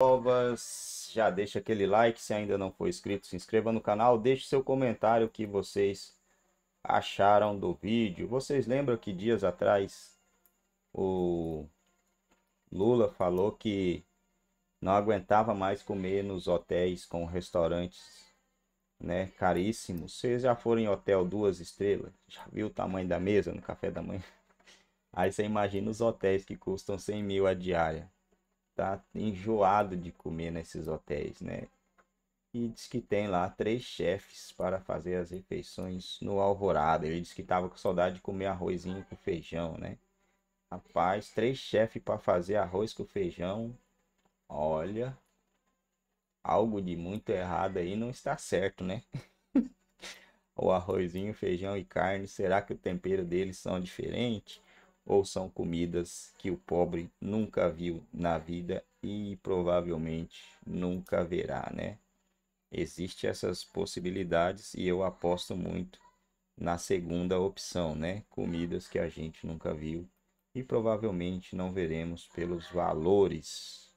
novas, já deixa aquele like se ainda não for inscrito, se inscreva no canal, deixe seu comentário que vocês acharam do vídeo. Vocês lembram que dias atrás o Lula falou que não aguentava mais comer nos hotéis com restaurantes né, caríssimos. Vocês já foram em hotel duas estrelas? Já viu o tamanho da mesa no café da manhã? Aí você imagina os hotéis que custam 100 mil a diária tá enjoado de comer nesses hotéis, né? E diz que tem lá três chefes para fazer as refeições no Alvorada. Ele disse que tava com saudade de comer arrozinho com feijão, né? Rapaz, três chefes para fazer arroz com feijão. Olha, algo de muito errado aí não está certo, né? o arrozinho, feijão e carne, será que o tempero deles são diferentes? ou são comidas que o pobre nunca viu na vida e provavelmente nunca verá, né? Existem essas possibilidades e eu aposto muito na segunda opção, né? Comidas que a gente nunca viu e provavelmente não veremos pelos valores